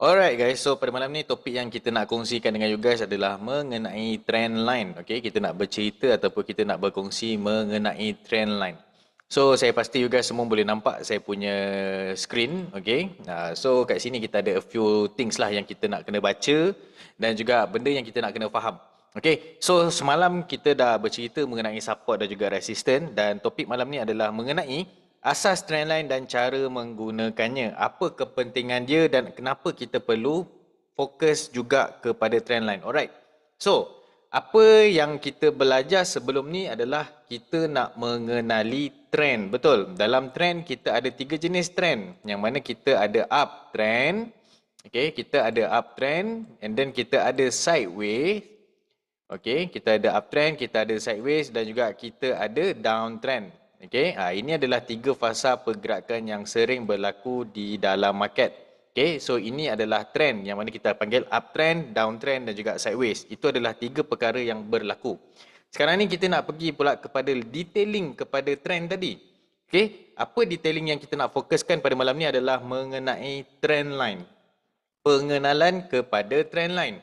Alright guys, so pada malam ni topik yang kita nak kongsikan dengan you guys adalah mengenai trend line. Okay, kita nak bercerita ataupun kita nak berkongsi mengenai trend line. So saya pasti you guys semua boleh nampak saya punya screen, okay? Ah, so kat sini kita ada a few things lah yang kita nak kena baca dan juga benda yang kita nak kena faham. Okay, so semalam kita dah bercerita mengenai support dan juga resistance dan topik malam ni adalah mengenai asas trendline dan cara menggunakannya. Apa kepentingan dia dan kenapa kita perlu fokus juga kepada trendline. Alright. So, apa yang kita belajar sebelum ni adalah kita nak mengenali trend. Betul. Dalam trend kita ada tiga jenis trend. Yang mana kita ada up trend, Okay. Kita ada up trend, and then kita ada sideways. Okay. Kita ada uptrend, kita ada sideways dan juga kita ada downtrend. Okey, ha, ini adalah tiga fasa pergerakan yang sering berlaku di dalam market. Okey, so ini adalah trend yang mana kita panggil uptrend, downtrend dan juga sideways. Itu adalah tiga perkara yang berlaku. Sekarang ni kita nak pergi pula kepada detailing kepada trend tadi. Okey, apa detailing yang kita nak fokuskan pada malam ni adalah mengenai trend line. Pengenalan kepada trend line.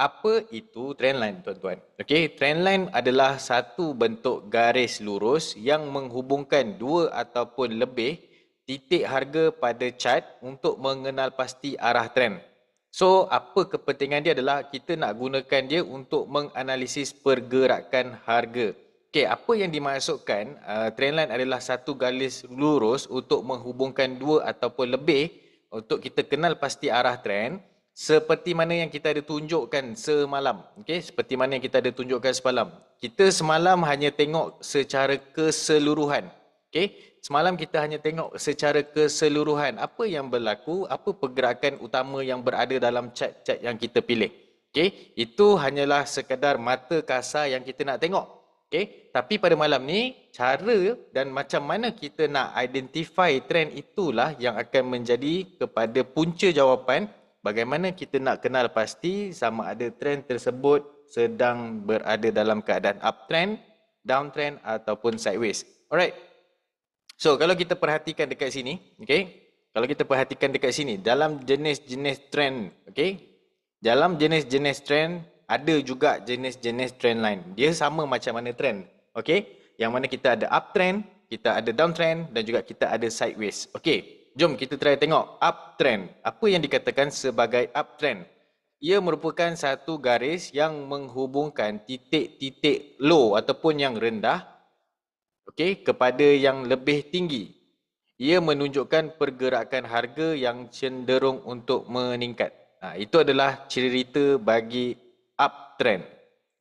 Apa itu trendline tuan-tuan? Okey, trendline adalah satu bentuk garis lurus yang menghubungkan dua ataupun lebih titik harga pada chart untuk mengenal pasti arah trend. So, apa kepentingan dia adalah kita nak gunakan dia untuk menganalisis pergerakan harga. Okey, apa yang dimasukkan uh, trendline adalah satu garis lurus untuk menghubungkan dua ataupun lebih untuk kita kenal pasti arah trend seperti mana yang kita ada tunjukkan semalam okey seperti mana yang kita ada tunjukkan semalam kita semalam hanya tengok secara keseluruhan okey semalam kita hanya tengok secara keseluruhan apa yang berlaku apa pergerakan utama yang berada dalam chat-chat yang kita pilih okey itu hanyalah sekadar mata kasar yang kita nak tengok okey tapi pada malam ni cara dan macam mana kita nak identify trend itulah yang akan menjadi kepada punca jawapan bagaimana kita nak kenal pasti sama ada trend tersebut sedang berada dalam keadaan uptrend, downtrend ataupun sideways. Alright. So kalau kita perhatikan dekat sini, okay. Kalau kita perhatikan dekat sini, dalam jenis-jenis trend, okay. Dalam jenis-jenis trend, ada juga jenis-jenis trend line. Dia sama macam mana trend. Okay. Yang mana kita ada uptrend, kita ada downtrend dan juga kita ada sideways. Okay jom kita try tengok uptrend. Apa yang dikatakan sebagai uptrend? Ia merupakan satu garis yang menghubungkan titik-titik low ataupun yang rendah okay, kepada yang lebih tinggi. Ia menunjukkan pergerakan harga yang cenderung untuk meningkat. Ha, itu adalah cerita bagi uptrend.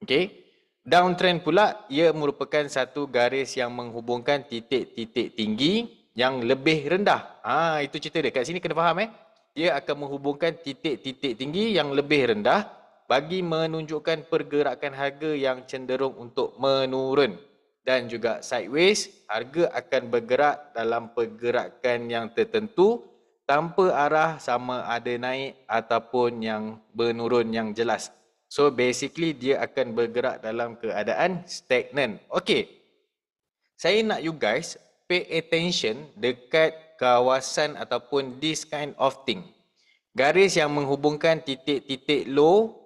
Okay. Downtrend pula ia merupakan satu garis yang menghubungkan titik-titik tinggi yang lebih rendah. Ah ha, itu cerita dia. Kat sini kena faham eh. Dia akan menghubungkan titik-titik tinggi yang lebih rendah bagi menunjukkan pergerakan harga yang cenderung untuk menurun dan juga sideways harga akan bergerak dalam pergerakan yang tertentu tanpa arah sama ada naik ataupun yang menurun yang jelas. So basically dia akan bergerak dalam keadaan stagnant. Okay. Saya nak you guys pay attention dekat kawasan ataupun this kind of thing. Garis yang menghubungkan titik-titik low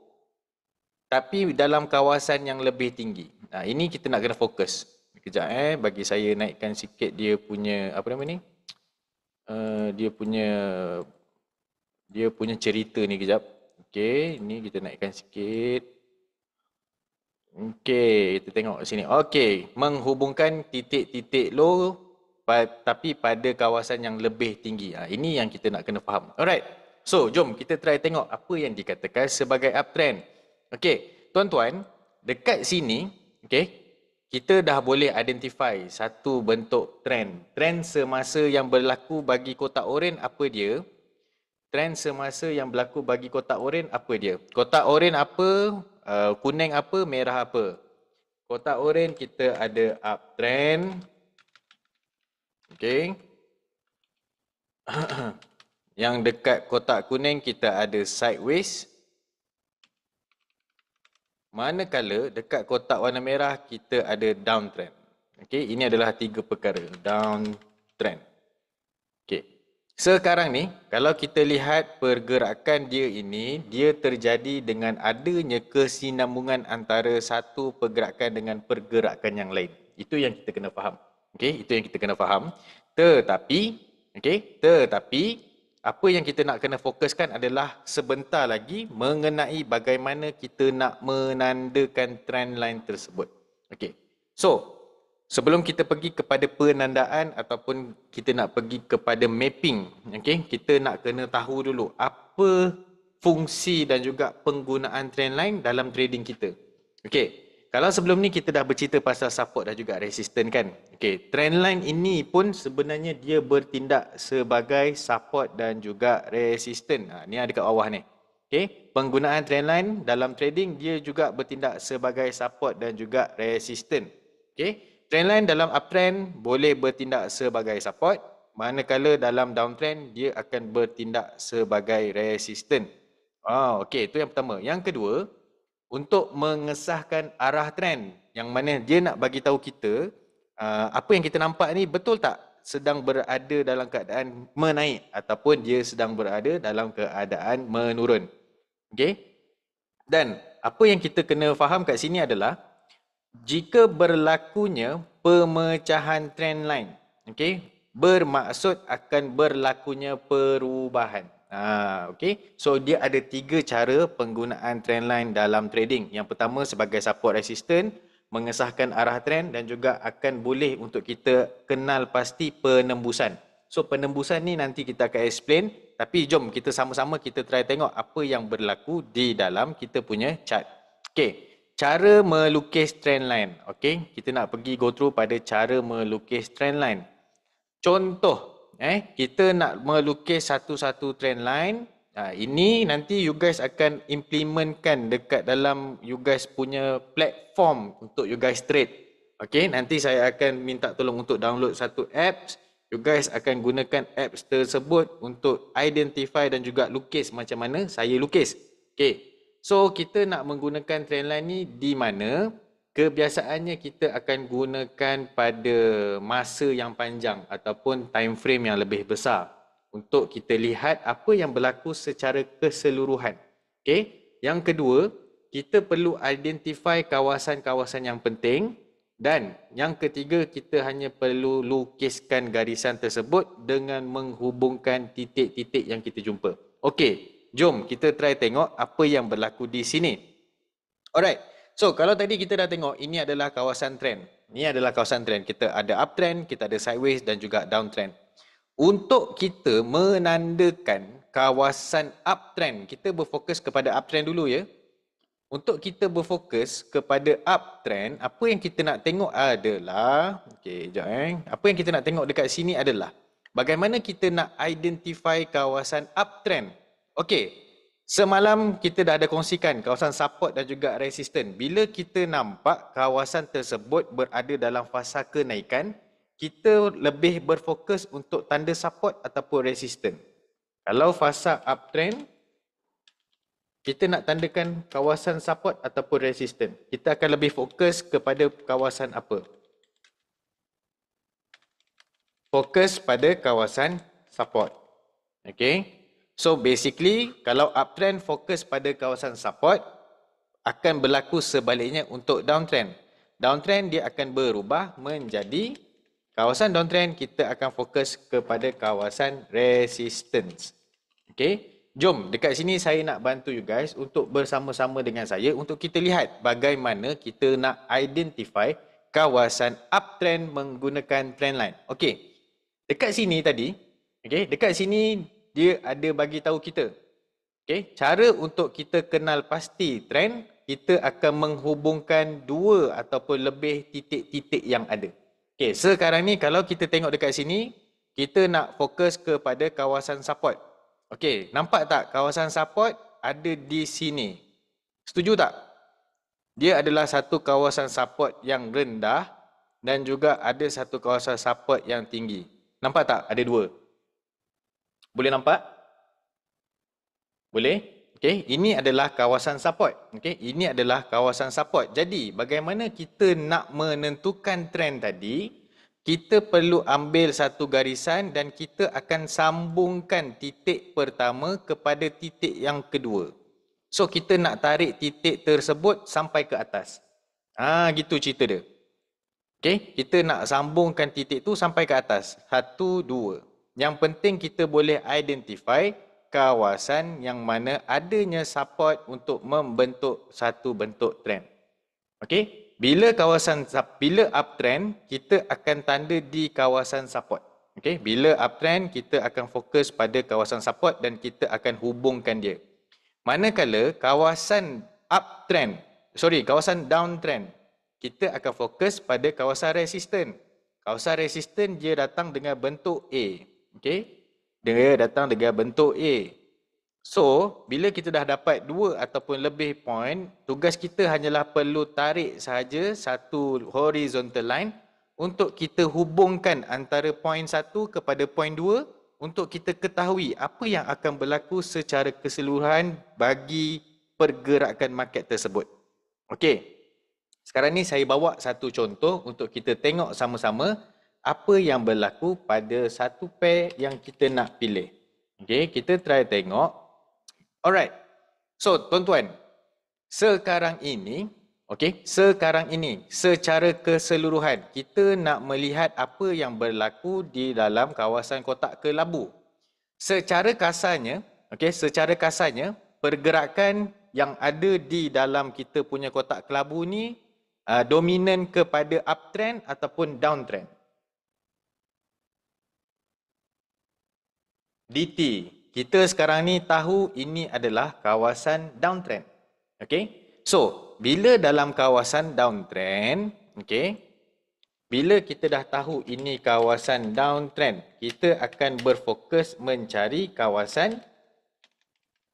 tapi dalam kawasan yang lebih tinggi. Nah, ini kita nak kena fokus. Kejap eh, bagi saya naikkan sikit dia punya, apa nama ni? Uh, dia punya, dia punya cerita ni kejap. Okay, ini kita naikkan sikit. Okay, kita tengok sini. Okay, menghubungkan titik-titik low tapi pada kawasan yang lebih tinggi. Ha, ini yang kita nak kena faham. Alright. So, jom kita try tengok apa yang dikatakan sebagai uptrend. Okey, Tuan-tuan, dekat sini, okey, kita dah boleh identify satu bentuk trend. Trend semasa yang berlaku bagi kotak oren apa dia? Trend semasa yang berlaku bagi kotak oren apa dia? Kotak oren apa? Uh, kuning apa? Merah apa? Kotak oren kita ada uptrend. Okey, yang dekat kotak kuning kita ada sideways. Manakala dekat kotak warna merah kita ada downtrend. Okey, Ini adalah tiga perkara. Downtrend. Okey, Sekarang ni, kalau kita lihat pergerakan dia ini, dia terjadi dengan adanya kesinambungan antara satu pergerakan dengan pergerakan yang lain. Itu yang kita kena faham. Okey, itu yang kita kena faham. Tetapi, okey, tetapi apa yang kita nak kena fokuskan adalah sebentar lagi mengenai bagaimana kita nak menandakan trend line tersebut. Okey. So, sebelum kita pergi kepada penandaan ataupun kita nak pergi kepada mapping, okey, kita nak kena tahu dulu apa fungsi dan juga penggunaan trend line dalam trading kita. Okey. Kalau sebelum ni kita dah bercerita pasal support dan juga resistance kan. Okey, trend line ini pun sebenarnya dia bertindak sebagai support dan juga resistance. Ha, ni ada kat bawah ni. Okey, penggunaan trend line dalam trading dia juga bertindak sebagai support dan juga resistance. Okey, trend line dalam uptrend boleh bertindak sebagai support. Manakala dalam downtrend dia akan bertindak sebagai resistance. Oh, ah, okey, itu yang pertama. Yang kedua, untuk mengesahkan arah trend yang mana dia nak bagi tahu kita uh, apa yang kita nampak ni betul tak sedang berada dalam keadaan menaik ataupun dia sedang berada dalam keadaan menurun. Okey. Dan apa yang kita kena faham kat sini adalah jika berlakunya pemecahan trend line, okey, bermaksud akan berlakunya perubahan. Ah, okay. So dia ada tiga cara penggunaan trendline dalam trading. Yang pertama sebagai support resistant, mengesahkan arah trend dan juga akan boleh untuk kita kenal pasti penembusan. So penembusan ni nanti kita akan explain tapi jom kita sama-sama kita try tengok apa yang berlaku di dalam kita punya chart. Okay, cara melukis trendline. Okay, kita nak pergi go through pada cara melukis trendline. Contoh, eh kita nak melukis satu-satu trend line ha, ini nanti you guys akan implementkan dekat dalam you guys punya platform untuk you guys trade okey nanti saya akan minta tolong untuk download satu apps you guys akan gunakan apps tersebut untuk identify dan juga lukis macam mana saya lukis okey so kita nak menggunakan trend line ni di mana kebiasaannya kita akan gunakan pada masa yang panjang ataupun time frame yang lebih besar untuk kita lihat apa yang berlaku secara keseluruhan. Okey, yang kedua, kita perlu identify kawasan-kawasan yang penting dan yang ketiga kita hanya perlu lukiskan garisan tersebut dengan menghubungkan titik-titik yang kita jumpa. Okey, jom kita try tengok apa yang berlaku di sini. Alright. So kalau tadi kita dah tengok ini adalah kawasan trend. Ini adalah kawasan trend. Kita ada uptrend, kita ada sideways dan juga downtrend. Untuk kita menandakan kawasan uptrend, kita berfokus kepada uptrend dulu ya. Untuk kita berfokus kepada uptrend, apa yang kita nak tengok adalah okay, jap eh. Apa yang kita nak tengok dekat sini adalah bagaimana kita nak identify kawasan uptrend. Okey, Semalam kita dah ada kongsikan kawasan support dan juga resistance. Bila kita nampak kawasan tersebut berada dalam fasa kenaikan, kita lebih berfokus untuk tanda support ataupun resistance. Kalau fasa uptrend, kita nak tandakan kawasan support ataupun resistance. Kita akan lebih fokus kepada kawasan apa? Fokus pada kawasan support. Okay. So basically kalau uptrend fokus pada kawasan support akan berlaku sebaliknya untuk downtrend. Downtrend dia akan berubah menjadi kawasan downtrend kita akan fokus kepada kawasan resistance. Okay. Jom dekat sini saya nak bantu you guys untuk bersama-sama dengan saya untuk kita lihat bagaimana kita nak identify kawasan uptrend menggunakan trendline. Okay. Dekat sini tadi, okay, dekat sini dia ada bagi tahu kita. Okay, cara untuk kita kenal pasti trend, kita akan menghubungkan dua ataupun lebih titik-titik yang ada. Okay, sekarang ni kalau kita tengok dekat sini, kita nak fokus kepada kawasan support. Okay, nampak tak kawasan support ada di sini? Setuju tak? Dia adalah satu kawasan support yang rendah dan juga ada satu kawasan support yang tinggi. Nampak tak? Ada dua. Boleh nampak? Boleh? Okey, ini adalah kawasan support. Okey, ini adalah kawasan support. Jadi, bagaimana kita nak menentukan trend tadi? Kita perlu ambil satu garisan dan kita akan sambungkan titik pertama kepada titik yang kedua. So, kita nak tarik titik tersebut sampai ke atas. Ah, ha, gitu cerita dia. Okey, kita nak sambungkan titik tu sampai ke atas. Satu, dua. Yang penting kita boleh identify kawasan yang mana adanya support untuk membentuk satu bentuk trend. Okey, bila kawasan bila uptrend, kita akan tanda di kawasan support. Okey, bila uptrend, kita akan fokus pada kawasan support dan kita akan hubungkan dia. Manakala kawasan uptrend, sorry, kawasan downtrend, kita akan fokus pada kawasan resistance. Kawasan resistance dia datang dengan bentuk A. Okay. Dia datang dengan bentuk A. So, bila kita dah dapat dua ataupun lebih point, tugas kita hanyalah perlu tarik sahaja satu horizontal line untuk kita hubungkan antara point satu kepada point dua untuk kita ketahui apa yang akan berlaku secara keseluruhan bagi pergerakan market tersebut. Okey. Sekarang ni saya bawa satu contoh untuk kita tengok sama-sama apa yang berlaku pada satu pair yang kita nak pilih. Okay, kita try tengok. Alright. So, tuan-tuan. Sekarang ini, okay, sekarang ini secara keseluruhan kita nak melihat apa yang berlaku di dalam kawasan kotak kelabu. Secara kasarnya, okay, secara kasarnya pergerakan yang ada di dalam kita punya kotak kelabu ni uh, dominan kepada uptrend ataupun downtrend. DT. Kita sekarang ni tahu ini adalah kawasan downtrend. Okay. So, bila dalam kawasan downtrend, okay. Bila kita dah tahu ini kawasan downtrend, kita akan berfokus mencari kawasan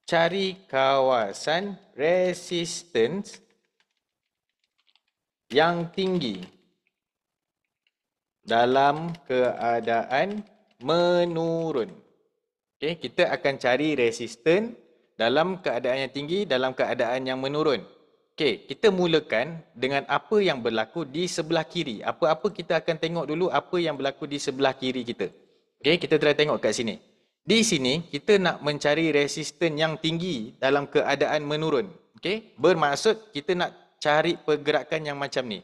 cari kawasan resistance yang tinggi dalam keadaan menurun. Okay, kita akan cari resisten dalam keadaan yang tinggi, dalam keadaan yang menurun. Okay, kita mulakan dengan apa yang berlaku di sebelah kiri. Apa-apa kita akan tengok dulu apa yang berlaku di sebelah kiri kita. Okay, kita try tengok kat sini. Di sini, kita nak mencari resisten yang tinggi dalam keadaan menurun. Okay, bermaksud kita nak cari pergerakan yang macam ni.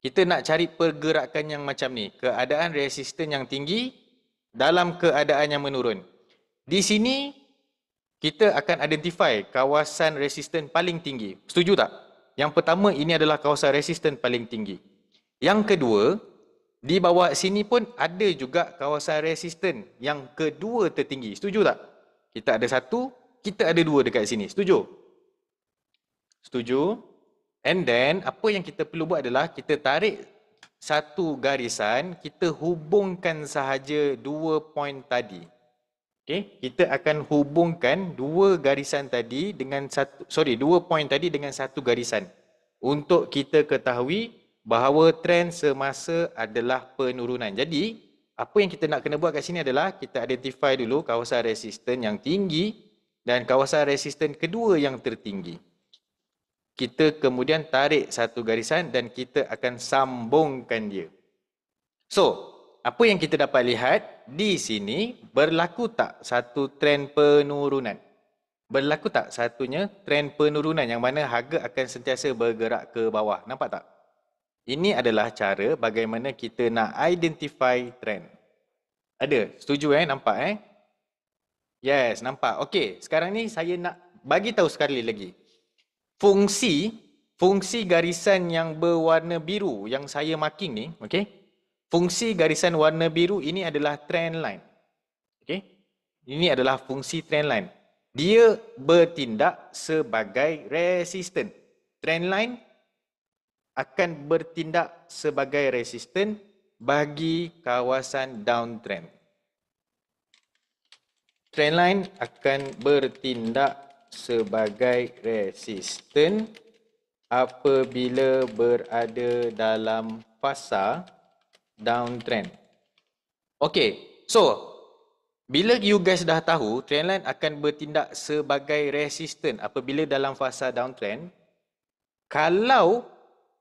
Kita nak cari pergerakan yang macam ni. Keadaan resisten yang tinggi, dalam keadaan yang menurun. Di sini kita akan identify kawasan resisten paling tinggi. Setuju tak? Yang pertama ini adalah kawasan resisten paling tinggi. Yang kedua, di bawah sini pun ada juga kawasan resisten yang kedua tertinggi. Setuju tak? Kita ada satu, kita ada dua dekat sini. Setuju? Setuju? And then apa yang kita perlu buat adalah kita tarik satu garisan, kita hubungkan sahaja dua point tadi. Okey, kita akan hubungkan dua garisan tadi dengan satu sorry, dua point tadi dengan satu garisan untuk kita ketahui bahawa trend semasa adalah penurunan. Jadi, apa yang kita nak kena buat kat sini adalah kita identify dulu kawasan resisten yang tinggi dan kawasan resisten kedua yang tertinggi kita kemudian tarik satu garisan dan kita akan sambungkan dia. So, apa yang kita dapat lihat di sini berlaku tak satu trend penurunan? Berlaku tak satunya trend penurunan yang mana harga akan sentiasa bergerak ke bawah. Nampak tak? Ini adalah cara bagaimana kita nak identify trend. Ada? Setuju eh? Nampak eh? Yes, nampak. Okey, sekarang ni saya nak bagi tahu sekali lagi fungsi fungsi garisan yang berwarna biru yang saya marking ni, okey. Fungsi garisan warna biru ini adalah trend line. Okey. Ini adalah fungsi trend line. Dia bertindak sebagai resisten. Trend line akan bertindak sebagai resisten bagi kawasan downtrend. Trend line akan bertindak sebagai resisten apabila berada dalam fasa downtrend. Okey, so bila you guys dah tahu trendline akan bertindak sebagai resisten apabila dalam fasa downtrend, kalau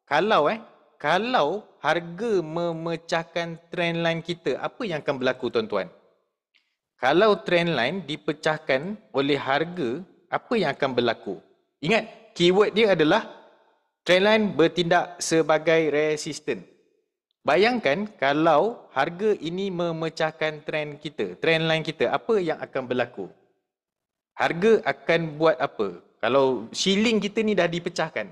kalau eh kalau harga memecahkan trendline kita, apa yang akan berlaku tuan-tuan? Kalau trendline dipecahkan oleh harga apa yang akan berlaku? Ingat, keyword dia adalah trendline bertindak sebagai resistant. Bayangkan kalau harga ini memecahkan trend kita, trendline kita, apa yang akan berlaku? Harga akan buat apa? Kalau ceiling kita ni dah dipecahkan.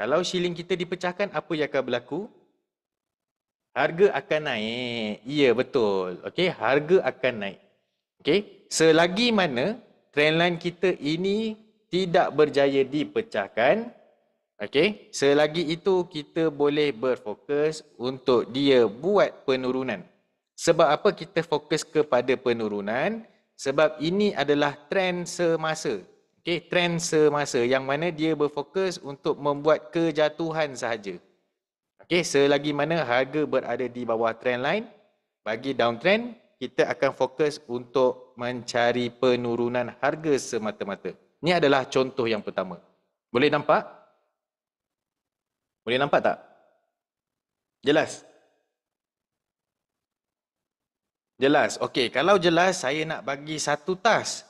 Kalau ceiling kita dipecahkan, apa yang akan berlaku? Harga akan naik. Ya, betul. Okay, harga akan naik. Okay, selagi mana trendline kita ini tidak berjaya dipecahkan. Okey, selagi itu kita boleh berfokus untuk dia buat penurunan. Sebab apa kita fokus kepada penurunan? Sebab ini adalah trend semasa. Okey, trend semasa yang mana dia berfokus untuk membuat kejatuhan sahaja. Okey, selagi mana harga berada di bawah trend line, bagi downtrend, kita akan fokus untuk mencari penurunan harga semata-mata. Ini adalah contoh yang pertama. Boleh nampak? Boleh nampak tak? Jelas? Jelas. Okey, kalau jelas saya nak bagi satu tas.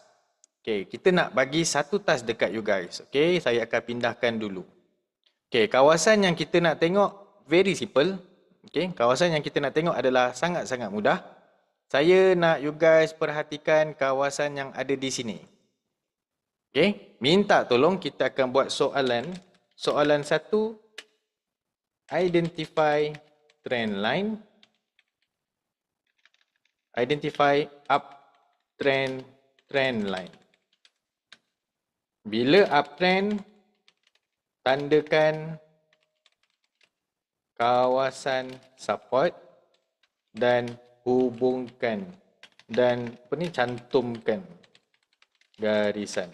Okey, kita nak bagi satu tas dekat you guys. Okey, saya akan pindahkan dulu. Okey, kawasan yang kita nak tengok very simple. Okey, kawasan yang kita nak tengok adalah sangat-sangat mudah. Saya nak you guys perhatikan kawasan yang ada di sini. Okay. Minta tolong kita akan buat soalan. Soalan satu. Identify trend line. Identify up trend trend line. Bila up trend, tandakan kawasan support dan hubungkan dan apa ni cantumkan garisan.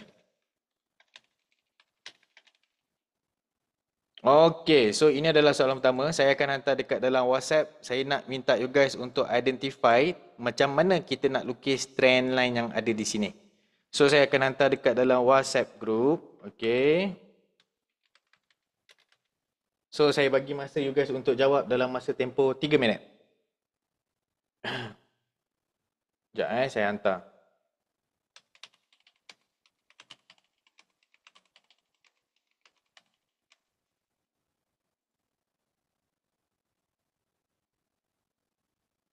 Okey, so ini adalah soalan pertama. Saya akan hantar dekat dalam WhatsApp. Saya nak minta you guys untuk identify macam mana kita nak lukis trend line yang ada di sini. So saya akan hantar dekat dalam WhatsApp group. Okey. So saya bagi masa you guys untuk jawab dalam masa tempoh 3 minit. Sekejap eh, saya hantar.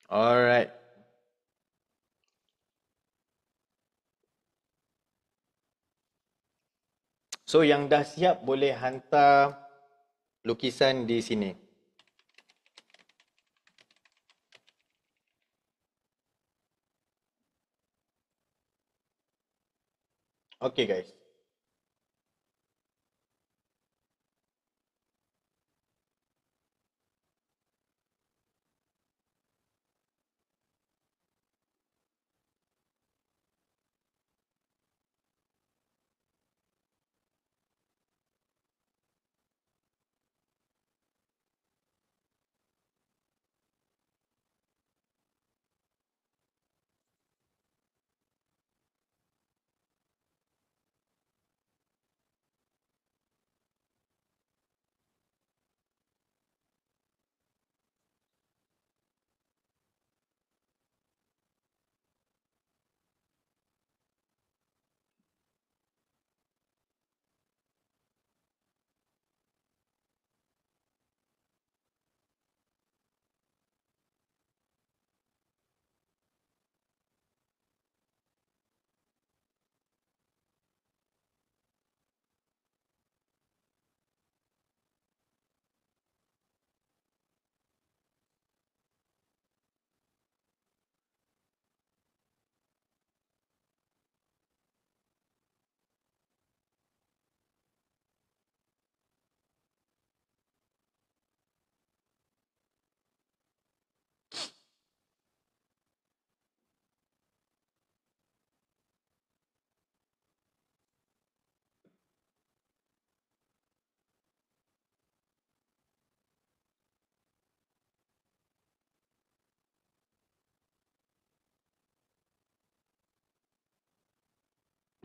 Alright. So yang dah siap boleh hantar lukisan di sini. Okay guys.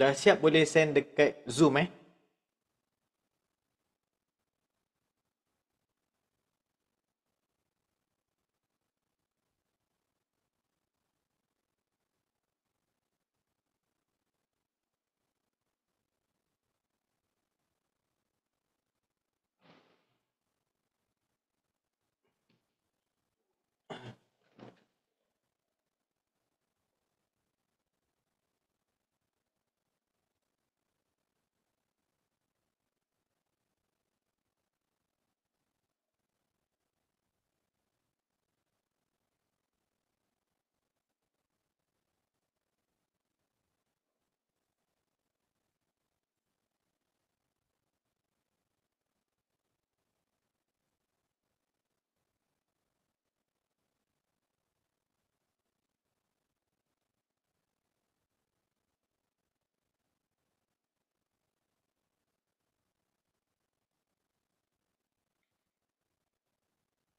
dah siap boleh send dekat Zoom eh.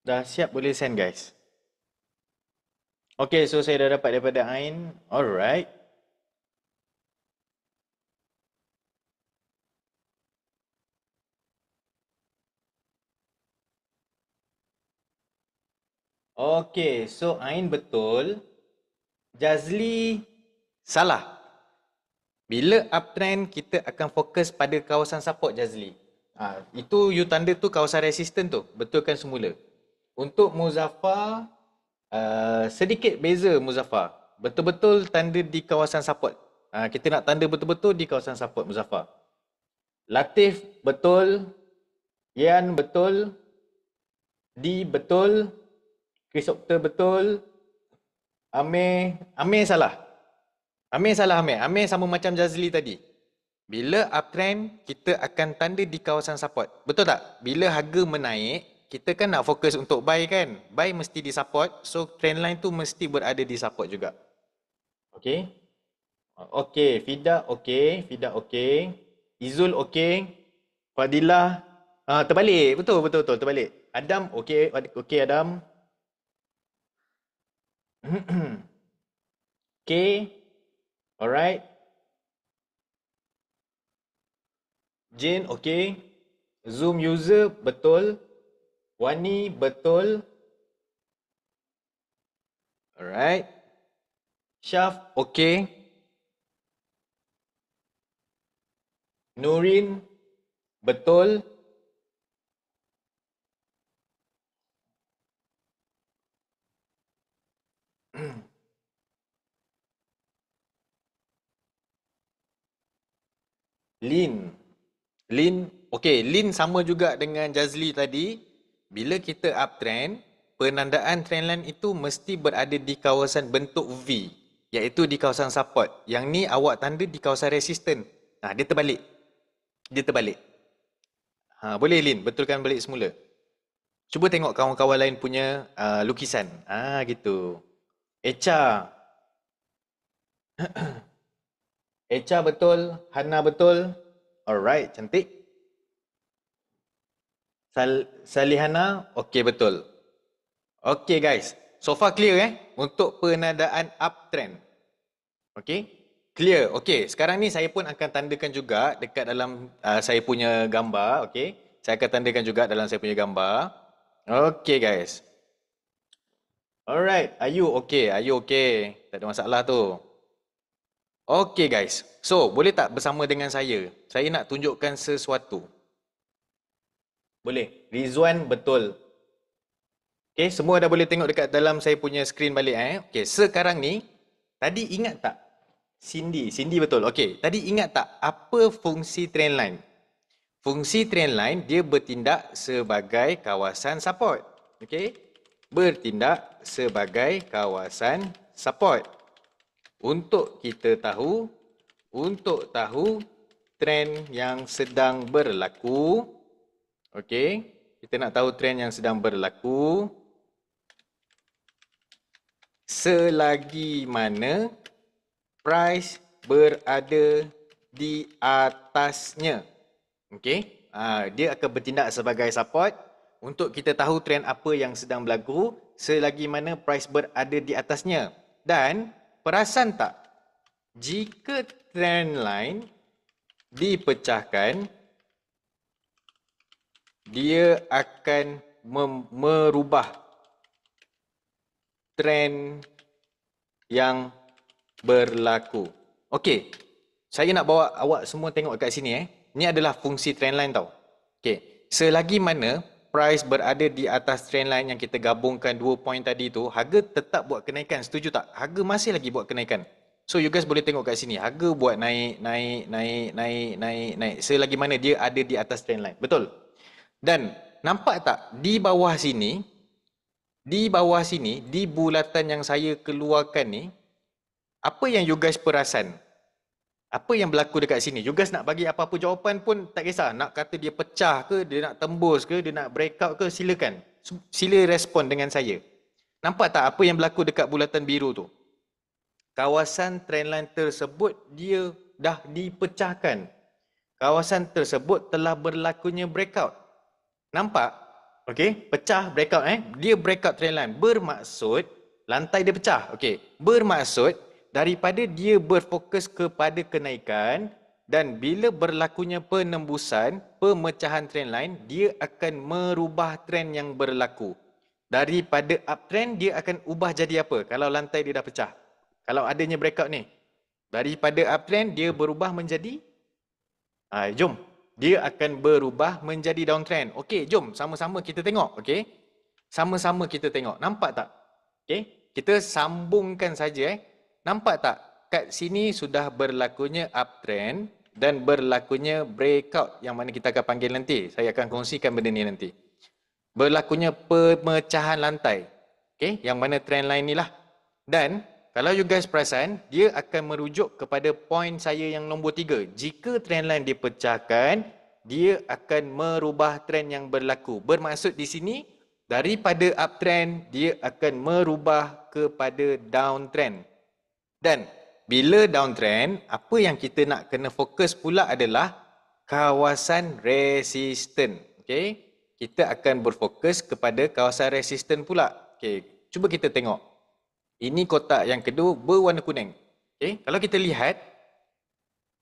Dah siap boleh send guys. Okay, so saya dah dapat daripada Ain. Alright. Okay, so Ain betul. Jazli salah. Bila uptrend, kita akan fokus pada kawasan support Jazli. ha, itu you tanda tu kawasan resistant tu. Betulkan semula untuk Muzaffar uh, sedikit beza Muzaffar betul-betul tanda di kawasan support uh, kita nak tanda betul-betul di kawasan support Muzaffar Latif betul Yan betul D betul Chris Okter betul Amir Amir salah Amir salah Amir Amir sama macam Jazli tadi bila uptrend kita akan tanda di kawasan support betul tak bila harga menaik kita kan nak fokus untuk buy kan buy mesti di support so trend line tu mesti berada di support juga Okay. Okay, fida Okay, fida Okay, izul Okay, fadilah ah uh, terbalik betul betul betul terbalik adam Okay, okay adam okay alright jane Okay. zoom user betul Wani betul. Alright. Syaf okay. Nurin betul. Lin. Lin, okey, Lin sama juga dengan Jazli tadi bila kita uptrend, penandaan trendline itu mesti berada di kawasan bentuk V iaitu di kawasan support. Yang ni awak tanda di kawasan resisten. Ha, dia terbalik. Dia terbalik. Ha, boleh Lin, betulkan balik semula. Cuba tengok kawan-kawan lain punya uh, lukisan. Ah ha, gitu. Echa. Echa betul, Hana betul. Alright, cantik. Sal Salihana, okey betul. Okey guys, so far clear eh untuk penandaan uptrend. Okey? Clear. Okey, sekarang ni saya pun akan tandakan juga dekat dalam uh, saya punya gambar, okey. Saya akan tandakan juga dalam saya punya gambar. Okey guys. Alright, are you okay? Are you okay? Tak ada masalah tu. Okay guys, so boleh tak bersama dengan saya? Saya nak tunjukkan sesuatu. Boleh. Rizwan betul. Okay, semua dah boleh tengok dekat dalam saya punya screen balik eh. Okay, sekarang ni, tadi ingat tak? Cindy, Cindy betul. Okay, tadi ingat tak apa fungsi trend line? Fungsi trend line, dia bertindak sebagai kawasan support. Okay, bertindak sebagai kawasan support. Untuk kita tahu, untuk tahu trend yang sedang berlaku, Okey, kita nak tahu trend yang sedang berlaku. Selagi mana price berada di atasnya. Okey, ha, dia akan bertindak sebagai support untuk kita tahu trend apa yang sedang berlaku selagi mana price berada di atasnya. Dan perasan tak jika trend line dipecahkan dia akan merubah trend yang berlaku. Okey. Saya nak bawa awak semua tengok kat sini eh. Ini adalah fungsi trend line tau. Okey. Selagi mana price berada di atas trend line yang kita gabungkan dua point tadi tu, harga tetap buat kenaikan. Setuju tak? Harga masih lagi buat kenaikan. So you guys boleh tengok kat sini. Harga buat naik, naik, naik, naik, naik, naik. Selagi mana dia ada di atas trend line. Betul? Dan nampak tak di bawah sini, di bawah sini, di bulatan yang saya keluarkan ni, apa yang you guys perasan? Apa yang berlaku dekat sini? You guys nak bagi apa-apa jawapan pun tak kisah. Nak kata dia pecah ke, dia nak tembus ke, dia nak break out ke, silakan. Sila respon dengan saya. Nampak tak apa yang berlaku dekat bulatan biru tu? Kawasan trendline tersebut dia dah dipecahkan. Kawasan tersebut telah berlakunya breakout. Nampak? Okey, pecah breakout eh. Dia breakout trend line bermaksud lantai dia pecah. Okey, bermaksud daripada dia berfokus kepada kenaikan dan bila berlakunya penembusan, pemecahan trend line, dia akan merubah trend yang berlaku. Daripada uptrend, dia akan ubah jadi apa kalau lantai dia dah pecah? Kalau adanya breakout ni. Daripada uptrend, dia berubah menjadi? ah jom, dia akan berubah menjadi downtrend. Okey, jom sama-sama kita tengok. Okey. Sama-sama kita tengok. Nampak tak? Okey. Kita sambungkan saja eh. Nampak tak? Kat sini sudah berlakunya uptrend dan berlakunya breakout yang mana kita akan panggil nanti. Saya akan kongsikan benda ni nanti. Berlakunya pemecahan lantai. Okey, yang mana trend line ni lah. Dan kalau you guys perasan, dia akan merujuk kepada point saya yang nombor tiga. Jika trendline dipecahkan, dia akan merubah trend yang berlaku. Bermaksud di sini, daripada uptrend, dia akan merubah kepada downtrend. Dan bila downtrend, apa yang kita nak kena fokus pula adalah kawasan resisten. Okay. Kita akan berfokus kepada kawasan resisten pula. Okay. Cuba kita tengok. Ini kotak yang kedua berwarna kuning. Okay, kalau kita lihat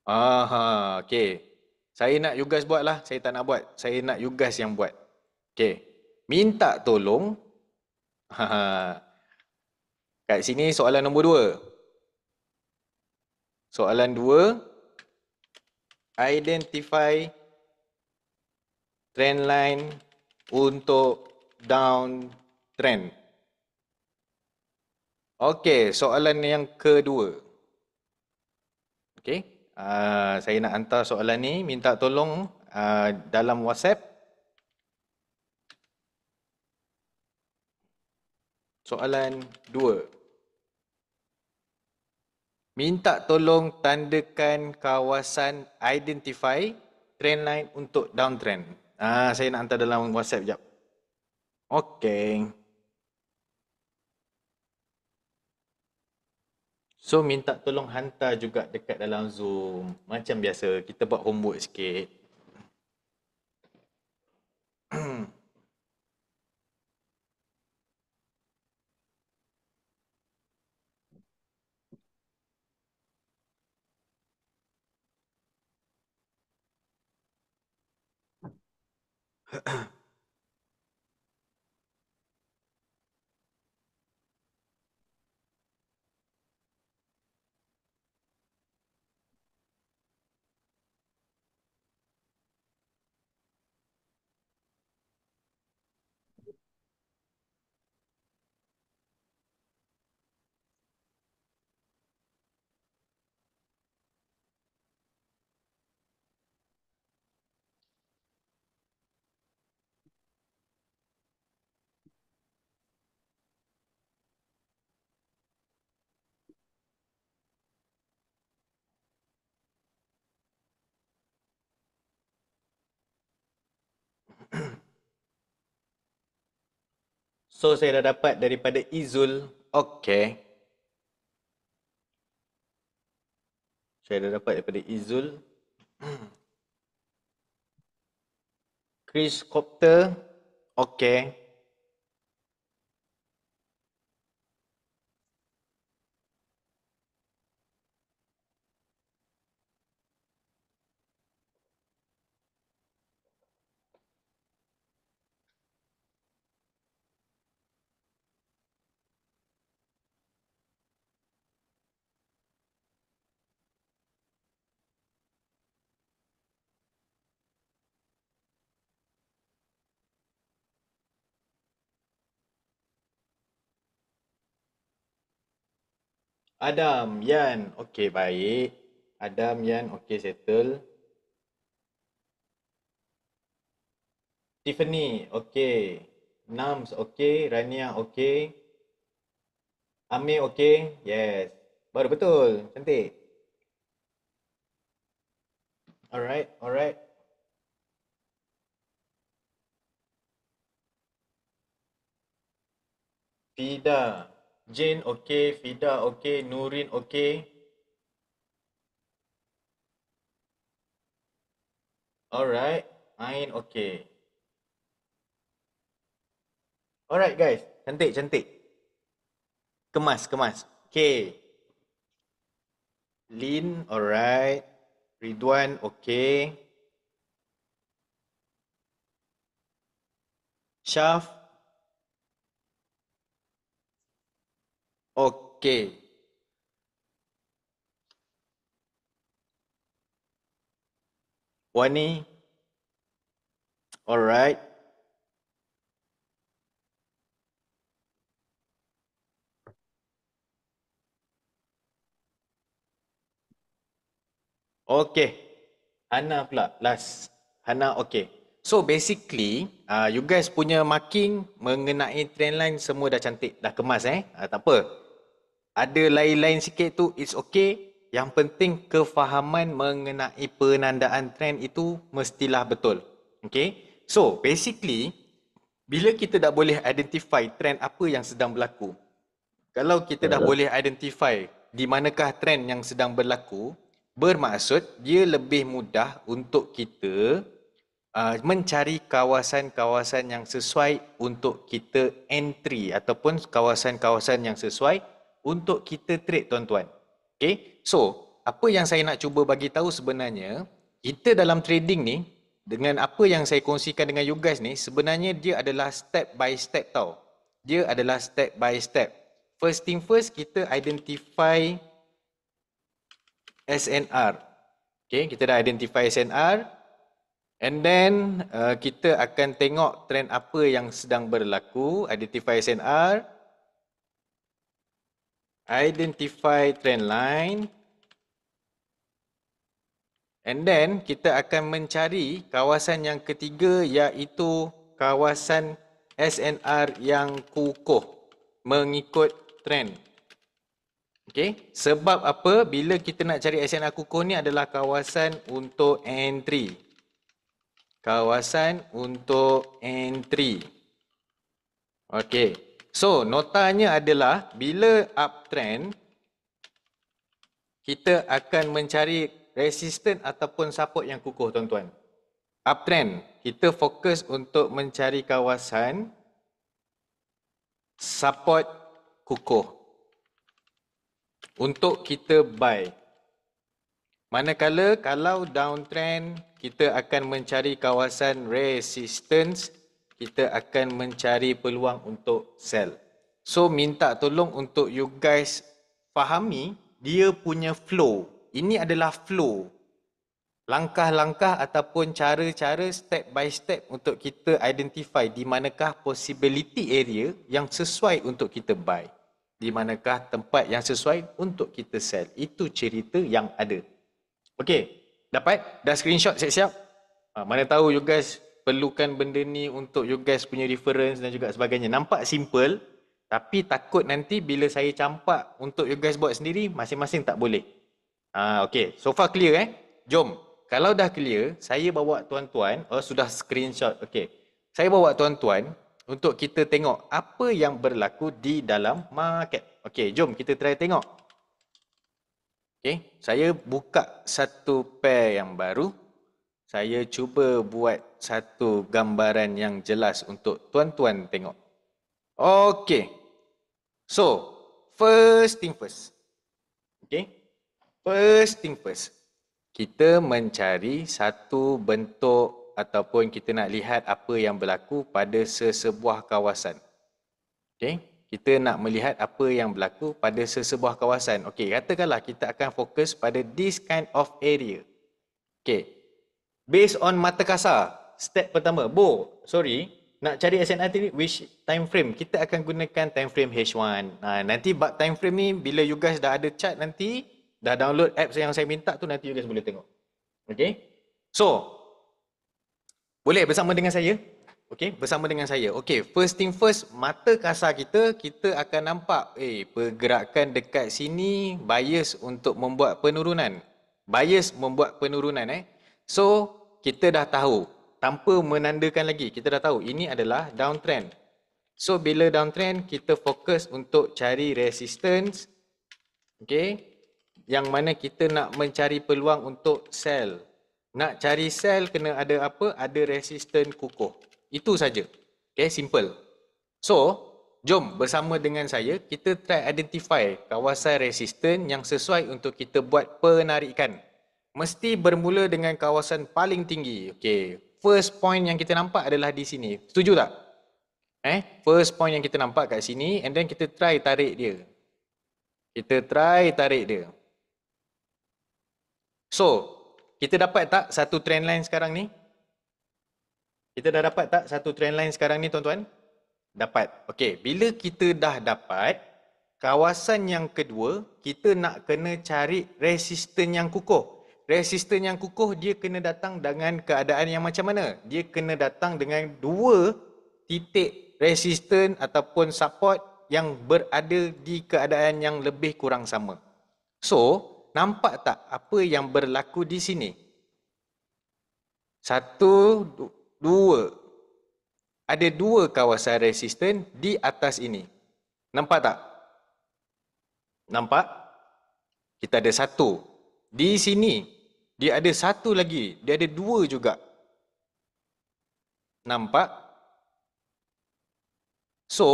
Aha, okay, Saya nak you guys buatlah. Saya tak nak buat. Saya nak you guys yang buat. Okay, Minta tolong. Ha, Kat sini soalan nombor dua. Soalan dua. Identify trend line untuk downtrend. trend. Okey, soalan yang kedua. Okey, uh, saya nak hantar soalan ni. Minta tolong uh, dalam WhatsApp. Soalan dua. Minta tolong tandakan kawasan identify trend line untuk downtrend. Uh, saya nak hantar dalam WhatsApp sekejap. Okey. So minta tolong hantar juga dekat dalam Zoom. Macam biasa, kita buat homework sikit. Ahem. So saya dah dapat daripada Izul. Okey. Saya dah dapat daripada Izul. Chris Copter. Okey. Adam, Yan. Okey, baik. Adam, Yan. Okey, settle. Tiffany, okey. Nams, okey. Rania, okey. Amir, okey. Yes. Baru betul. Cantik. Alright, alright. Fida. Jane okey, Fida okey, Nurin okey. Alright, Ain okey. Alright guys, cantik cantik. Kemas kemas. Okay. Lin, alright. Ridwan, okay. Shaf, Okay, Wani. Alright. Okay. Hana pula last. Hana okay. So basically, uh, you guys punya marking mengenai trend line semua dah cantik, dah kemas eh. Uh, tak apa ada lain-lain sikit tu it's okay yang penting kefahaman mengenai penandaan trend itu mestilah betul okay so basically bila kita dah boleh identify trend apa yang sedang berlaku kalau kita dah ya. boleh identify di manakah trend yang sedang berlaku bermaksud dia lebih mudah untuk kita uh, mencari kawasan-kawasan yang sesuai untuk kita entry ataupun kawasan-kawasan yang sesuai untuk kita trade tuan-tuan. Okay? So, apa yang saya nak cuba bagi tahu sebenarnya, kita dalam trading ni, dengan apa yang saya kongsikan dengan you guys ni, sebenarnya dia adalah step by step tau. Dia adalah step by step. First thing first, kita identify SNR. Okay, kita dah identify SNR. And then, uh, kita akan tengok trend apa yang sedang berlaku. Identify SNR. Identify SNR identify trend line and then kita akan mencari kawasan yang ketiga iaitu kawasan SNR yang kukuh mengikut trend Okay. Sebab apa bila kita nak cari SNR kukuh ni adalah kawasan untuk entry. Kawasan untuk entry. Okey. So, notanya adalah bila uptrend, kita akan mencari resisten ataupun support yang kukuh tuan-tuan. Uptrend, kita fokus untuk mencari kawasan support kukuh untuk kita buy. Manakala kalau downtrend, kita akan mencari kawasan resistance kita akan mencari peluang untuk sell. So minta tolong untuk you guys fahami dia punya flow. Ini adalah flow. Langkah-langkah ataupun cara-cara step by step untuk kita identify di manakah possibility area yang sesuai untuk kita buy. Di manakah tempat yang sesuai untuk kita sell. Itu cerita yang ada. Okay, dapat? Dah screenshot siap-siap? Ah, mana tahu you guys perlukan benda ni untuk you guys punya reference dan juga sebagainya. Nampak simple tapi takut nanti bila saya campak untuk you guys buat sendiri masing-masing tak boleh. Ah okey, so far clear eh? Jom. Kalau dah clear, saya bawa tuan-tuan, oh sudah screenshot. Okay, Saya bawa tuan-tuan untuk kita tengok apa yang berlaku di dalam market. Okay, jom kita try tengok. Okay, saya buka satu pair yang baru saya cuba buat satu gambaran yang jelas untuk tuan-tuan tengok. Okey, So, first thing first. okey, First thing first. Kita mencari satu bentuk ataupun kita nak lihat apa yang berlaku pada sesebuah kawasan. okey? Kita nak melihat apa yang berlaku pada sesebuah kawasan. okey? Katakanlah kita akan fokus pada this kind of area. okey? based on mata kasar step pertama bo sorry nak cari SNRT ni which time frame kita akan gunakan time frame H1 ha, nanti bab time frame ni bila you guys dah ada chat nanti dah download apps yang saya minta tu nanti you guys boleh tengok okay so boleh bersama dengan saya okay bersama dengan saya okay first thing first mata kasar kita kita akan nampak eh pergerakan dekat sini bias untuk membuat penurunan bias membuat penurunan eh so kita dah tahu tanpa menandakan lagi kita dah tahu ini adalah downtrend so bila downtrend kita fokus untuk cari resistance okay yang mana kita nak mencari peluang untuk sell nak cari sell kena ada apa ada resistance kukuh itu saja okay simple so jom bersama dengan saya kita try identify kawasan resistance yang sesuai untuk kita buat penarikan mesti bermula dengan kawasan paling tinggi. Okey, first point yang kita nampak adalah di sini. Setuju tak? Eh, first point yang kita nampak kat sini and then kita try tarik dia. Kita try tarik dia. So, kita dapat tak satu trend line sekarang ni? Kita dah dapat tak satu trend line sekarang ni tuan-tuan? Dapat. Okey, bila kita dah dapat kawasan yang kedua, kita nak kena cari resisten yang kukuh resisten yang kukuh dia kena datang dengan keadaan yang macam mana? Dia kena datang dengan dua titik resisten ataupun support yang berada di keadaan yang lebih kurang sama. So, nampak tak apa yang berlaku di sini? Satu, dua. Ada dua kawasan resisten di atas ini. Nampak tak? Nampak? Kita ada satu. Di sini, dia ada satu lagi. Dia ada dua juga. Nampak? So,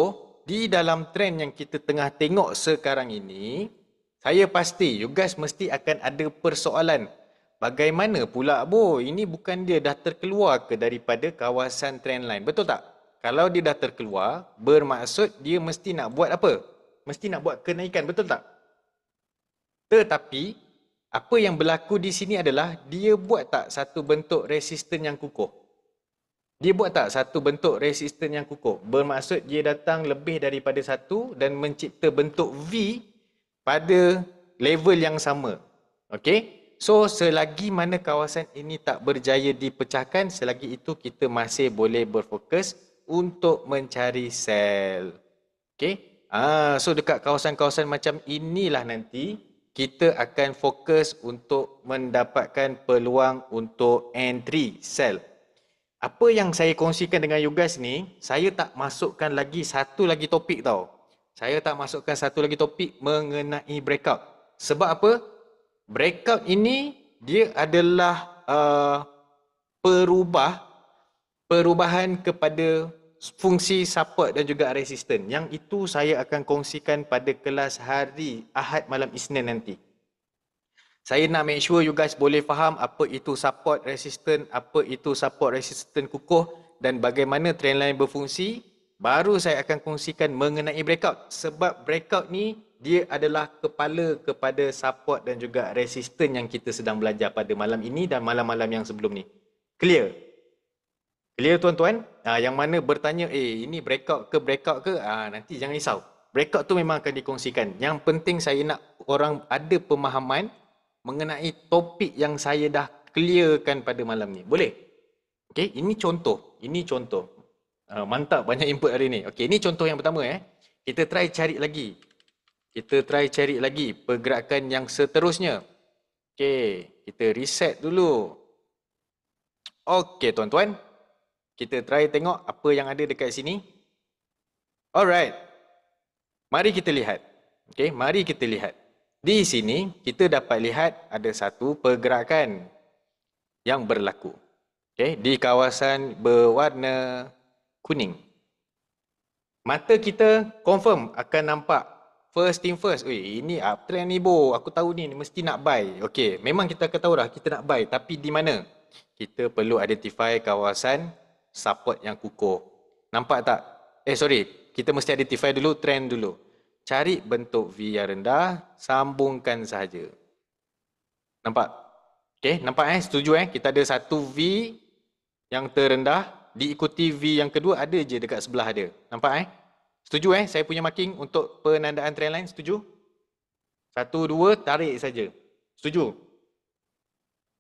di dalam trend yang kita tengah tengok sekarang ini, saya pasti you guys mesti akan ada persoalan. Bagaimana pula bo, ini bukan dia dah terkeluar ke daripada kawasan trend line. Betul tak? Kalau dia dah terkeluar, bermaksud dia mesti nak buat apa? Mesti nak buat kenaikan, betul tak? Tetapi, apa yang berlaku di sini adalah dia buat tak satu bentuk resisten yang kukuh? Dia buat tak satu bentuk resisten yang kukuh? Bermaksud dia datang lebih daripada satu dan mencipta bentuk V pada level yang sama. Okay? So selagi mana kawasan ini tak berjaya dipecahkan, selagi itu kita masih boleh berfokus untuk mencari sel. Okay? Ah, so dekat kawasan-kawasan macam inilah nanti kita akan fokus untuk mendapatkan peluang untuk entry sell. Apa yang saya kongsikan dengan you guys ni, saya tak masukkan lagi satu lagi topik tau. Saya tak masukkan satu lagi topik mengenai breakout. Sebab apa? Breakout ini dia adalah uh, perubah perubahan kepada fungsi support dan juga resistant. Yang itu saya akan kongsikan pada kelas hari Ahad malam Isnin nanti. Saya nak make sure you guys boleh faham apa itu support resistant, apa itu support resistant kukuh dan bagaimana trendline berfungsi. Baru saya akan kongsikan mengenai breakout. Sebab breakout ni dia adalah kepala kepada support dan juga resistant yang kita sedang belajar pada malam ini dan malam-malam yang sebelum ni. Clear? Clear tuan-tuan? Uh, yang mana bertanya, eh ini breakout ke breakout ke? Uh, nanti jangan risau. Breakout tu memang akan dikongsikan. Yang penting saya nak orang ada pemahaman mengenai topik yang saya dah clearkan pada malam ni. Boleh? Okay, ini contoh. Ini contoh. Uh, mantap banyak input hari ni. Okay, ini contoh yang pertama eh. Kita try cari lagi. Kita try cari lagi pergerakan yang seterusnya. Okay, kita reset dulu. Okay, tuan-tuan kita try tengok apa yang ada dekat sini. Alright. Mari kita lihat. Okay, mari kita lihat. Di sini, kita dapat lihat ada satu pergerakan yang berlaku. Okay, di kawasan berwarna kuning. Mata kita confirm akan nampak first thing first. Ui, ini uptrend ni bo. Aku tahu ni, mesti nak buy. Okay, memang kita akan tahu dah kita nak buy. Tapi di mana? Kita perlu identify kawasan support yang kukuh. Nampak tak? Eh sorry, kita mesti identify dulu trend dulu. Cari bentuk V yang rendah, sambungkan sahaja. Nampak? Okay, nampak eh? Setuju eh? Kita ada satu V yang terendah, diikuti V yang kedua ada je dekat sebelah dia. Nampak eh? Setuju eh? Saya punya marking untuk penandaan trend line, setuju? Satu, dua, tarik saja. Setuju?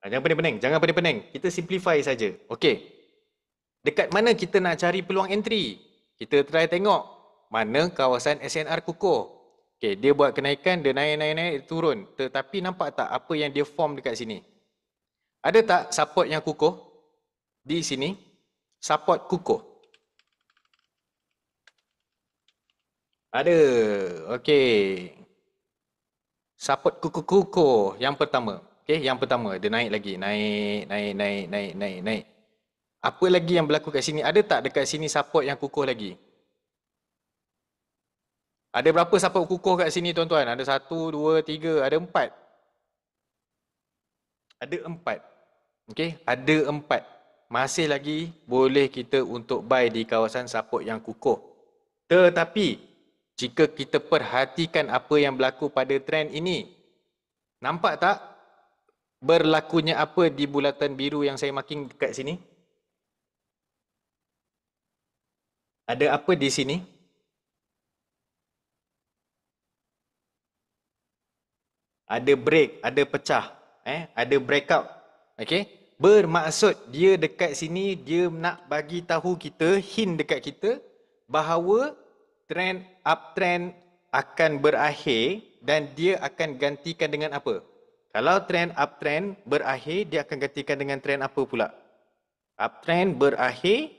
Jangan pening-pening, jangan pening-pening. Kita simplify saja. Okay dekat mana kita nak cari peluang entry. Kita try tengok mana kawasan SNR kukuh. Okay, dia buat kenaikan, dia naik-naik-naik, turun. Tetapi nampak tak apa yang dia form dekat sini? Ada tak support yang kukuh? Di sini, support kukuh. Ada. Okay. Support kukuh-kukuh yang pertama. Okay, yang pertama. Dia naik lagi. Naik, naik, naik, naik, naik, naik apa lagi yang berlaku kat sini? Ada tak dekat sini support yang kukuh lagi? Ada berapa support kukuh kat sini tuan-tuan? Ada satu, dua, tiga, ada empat. Ada empat. Okey, ada empat. Masih lagi boleh kita untuk buy di kawasan support yang kukuh. Tetapi, jika kita perhatikan apa yang berlaku pada trend ini, nampak tak berlakunya apa di bulatan biru yang saya marking dekat sini? Okey. Ada apa di sini? Ada break, ada pecah, eh, ada breakout. Okey. Bermaksud dia dekat sini dia nak bagi tahu kita, hint dekat kita bahawa trend uptrend akan berakhir dan dia akan gantikan dengan apa? Kalau trend uptrend berakhir, dia akan gantikan dengan trend apa pula? Uptrend berakhir,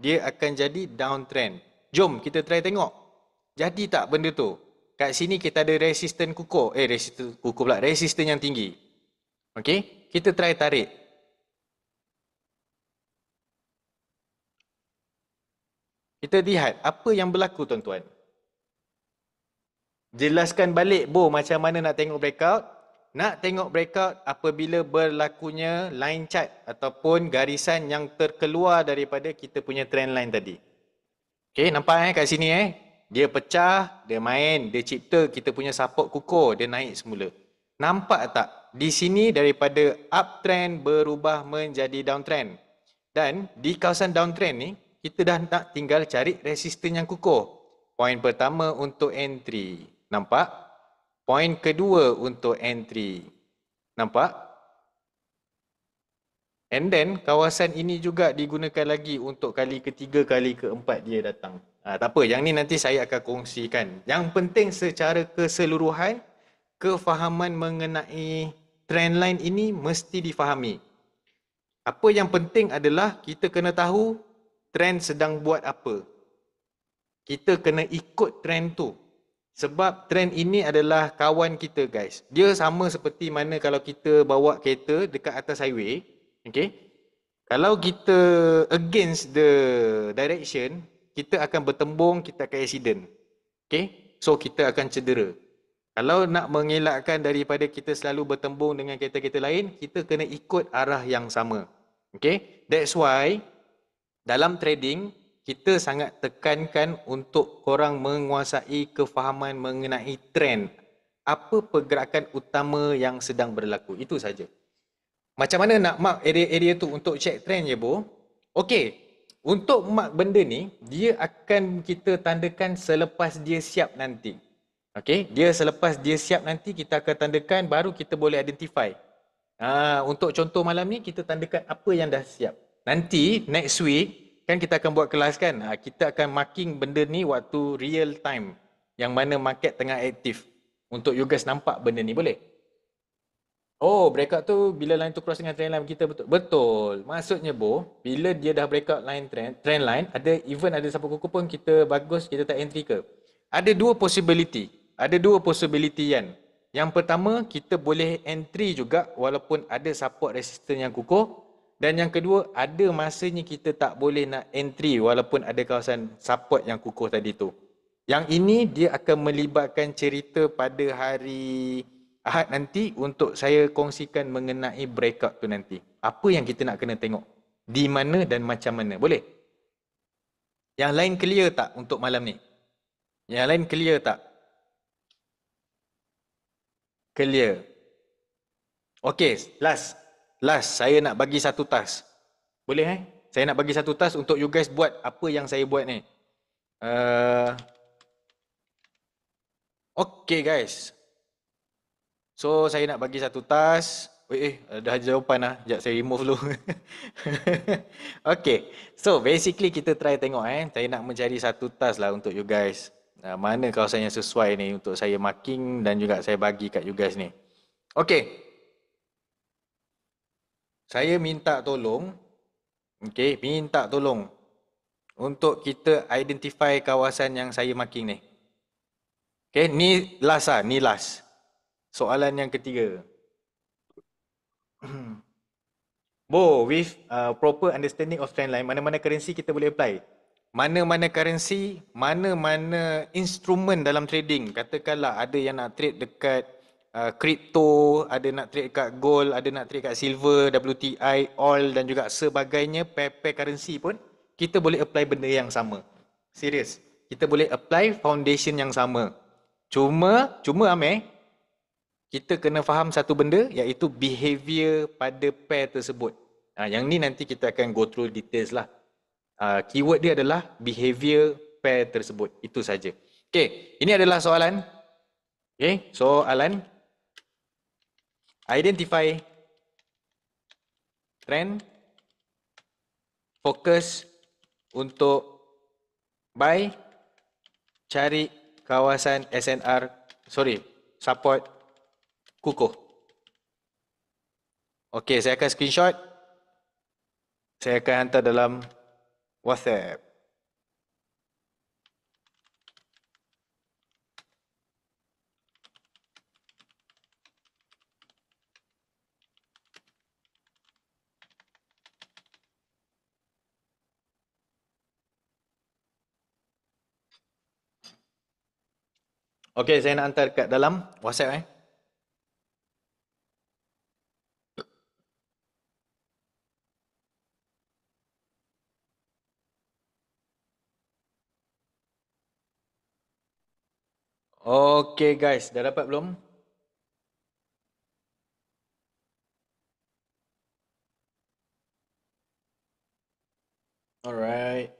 dia akan jadi downtrend. Jom kita try tengok. Jadi tak benda tu? Kat sini kita ada resisten kukuh. Eh, resisten kukuh pula. Resisten yang tinggi. Okay? Kita try tarik. Kita lihat apa yang berlaku tuan-tuan. Jelaskan balik bo macam mana nak tengok breakout nak tengok breakout apabila berlakunya line chart ataupun garisan yang terkeluar daripada kita punya trend line tadi. Okay, nampak eh kat sini eh. Dia pecah, dia main, dia cipta kita punya support kukur, dia naik semula. Nampak tak? Di sini daripada uptrend berubah menjadi downtrend. Dan di kawasan downtrend ni, kita dah nak tinggal cari resisten yang kukuh. Poin pertama untuk entry. Nampak? Poin kedua untuk entry. Nampak? And then kawasan ini juga digunakan lagi untuk kali ketiga, kali keempat dia datang. Ha, tak apa, yang ni nanti saya akan kongsikan. Yang penting secara keseluruhan, kefahaman mengenai trend line ini mesti difahami. Apa yang penting adalah kita kena tahu trend sedang buat apa. Kita kena ikut trend tu. Sebab trend ini adalah kawan kita guys. Dia sama seperti mana kalau kita bawa kereta dekat atas highway. Okay. Kalau kita against the direction, kita akan bertembung, kita akan accident. Okay. So kita akan cedera. Kalau nak mengelakkan daripada kita selalu bertembung dengan kereta-kereta lain, kita kena ikut arah yang sama. Okay. That's why dalam trading, kita sangat tekankan untuk korang menguasai kefahaman mengenai trend. Apa pergerakan utama yang sedang berlaku. Itu saja. Macam mana nak mark area-area tu untuk check trend je, Bo? Okey. Untuk mark benda ni, dia akan kita tandakan selepas dia siap nanti. Okey, dia selepas dia siap nanti kita akan tandakan baru kita boleh identify. Ha, untuk contoh malam ni kita tandakan apa yang dah siap. Nanti next week kan kita akan buat kelas kan ha, kita akan marking benda ni waktu real time yang mana market tengah aktif untuk you guys nampak benda ni boleh oh breakout tu bila line tu cross dengan trend line kita betul betul maksudnya bo bila dia dah breakout line trend trend line ada even ada siapa kuku pun kita bagus kita tak entry ke ada dua possibility ada dua possibility kan yang pertama kita boleh entry juga walaupun ada support resistance yang kukuh dan yang kedua, ada masanya kita tak boleh nak entry walaupun ada kawasan support yang kukuh tadi tu. Yang ini dia akan melibatkan cerita pada hari Ahad nanti untuk saya kongsikan mengenai breakout tu nanti. Apa yang kita nak kena tengok? Di mana dan macam mana? Boleh? Yang lain clear tak untuk malam ni? Yang lain clear tak? Clear. Okay, last. Last, saya nak bagi satu task. Boleh eh? Saya nak bagi satu task untuk you guys buat apa yang saya buat ni. Uh, okay guys. So, saya nak bagi satu task. Eh, dah ada jawapan lah. Sekejap saya remove dulu. okay. So, basically kita try tengok eh. Saya nak mencari satu task lah untuk you guys. Uh, mana kawasan yang sesuai ni untuk saya marking dan juga saya bagi kat you guys ni. Okay saya minta tolong okey minta tolong untuk kita identify kawasan yang saya marking ni okey ni last ah ni last soalan yang ketiga bo with uh, proper understanding of trend line mana-mana currency kita boleh apply mana-mana currency mana-mana instrumen dalam trading katakanlah ada yang nak trade dekat kripto, uh, ada nak trade dekat gold, ada nak trade dekat silver, WTI, oil dan juga sebagainya, pair-pair currency pun, kita boleh apply benda yang sama. Serius. Kita boleh apply foundation yang sama. Cuma, cuma Amir, kita kena faham satu benda iaitu behavior pada pair tersebut. Ha, yang ni nanti kita akan go through details lah. Ha, keyword dia adalah behavior pair tersebut. Itu saja. Okay, ini adalah soalan. Okay, soalan identify trend fokus untuk buy cari kawasan SNR sorry support kukuh. Okey saya akan screenshot saya akan hantar dalam WhatsApp Okay, saya nak hantar dekat dalam WhatsApp eh. Okay guys, dah dapat belum? Alright.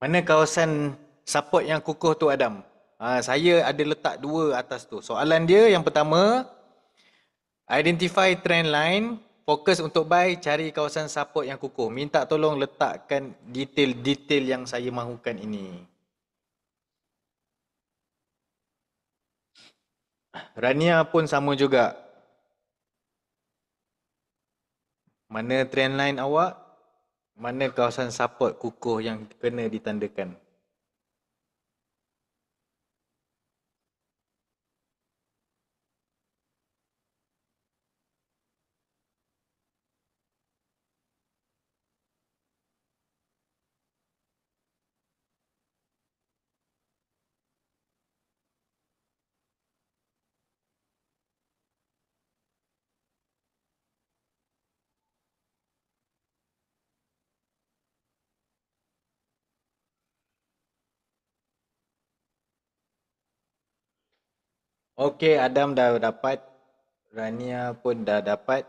Mana kawasan support yang kukuh tu Adam? Ha, saya ada letak dua atas tu. Soalan dia yang pertama, identify trend line, fokus untuk buy, cari kawasan support yang kukuh. Minta tolong letakkan detail-detail yang saya mahukan ini. Rania pun sama juga. Mana trend line awak? mana kawasan support kukuh yang kena ditandakan? Okey, Adam dah dapat. Rania pun dah dapat.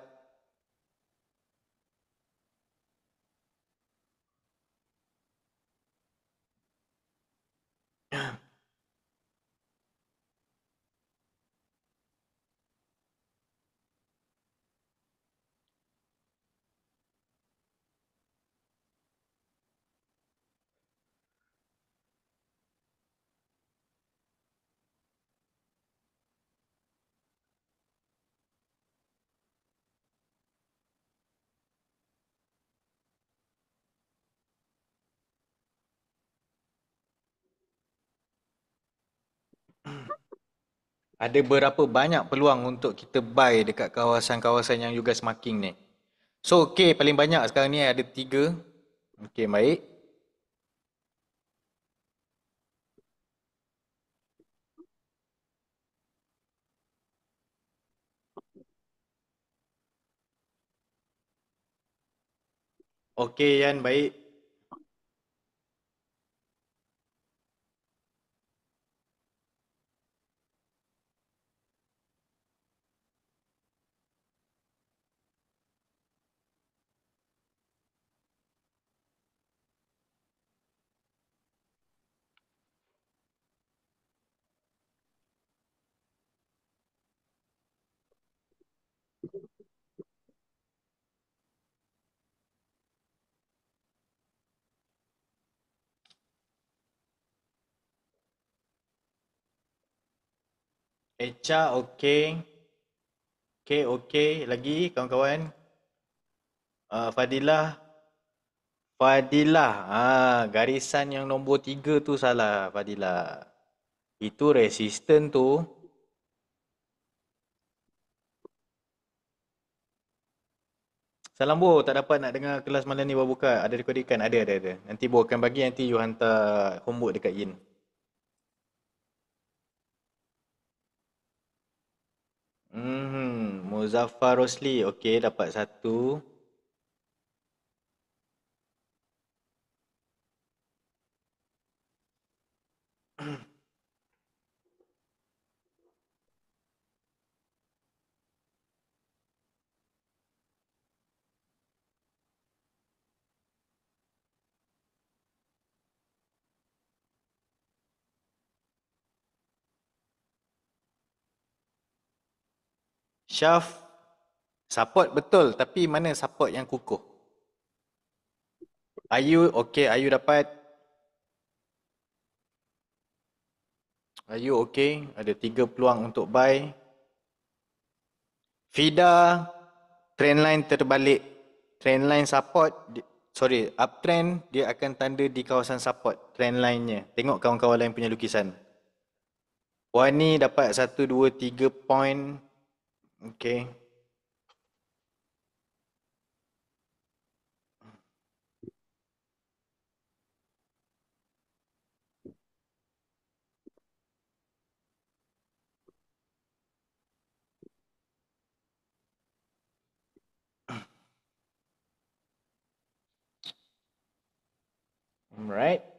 ada berapa banyak peluang untuk kita buy dekat kawasan-kawasan yang you guys marking ni. So okay, paling banyak sekarang ni ada tiga. Okay, baik. Okay, Yan, baik. Echa okey. Okey okey lagi kawan-kawan. Uh, Fadilah Fadilah. Ha, garisan yang nombor tiga tu salah Fadilah. Itu resisten tu. Salam Bo, tak dapat nak dengar kelas malam ni buka. Ada dikodikan, Ada, ada, ada. Nanti Bo akan bagi, nanti you hantar homework dekat Yin. Muzaffar Rosli. Okey, dapat satu. Syaf, support betul tapi mana support yang kukuh? Ayu, okey. Ayu dapat. Ayu, okey. Ada tiga peluang untuk buy. Fida, trend line terbalik. trend line support, sorry, uptrend dia akan tanda di kawasan support trend line nya Tengok kawan-kawan lain punya lukisan. Wani dapat 1, 2, 3 point. Okay. All right.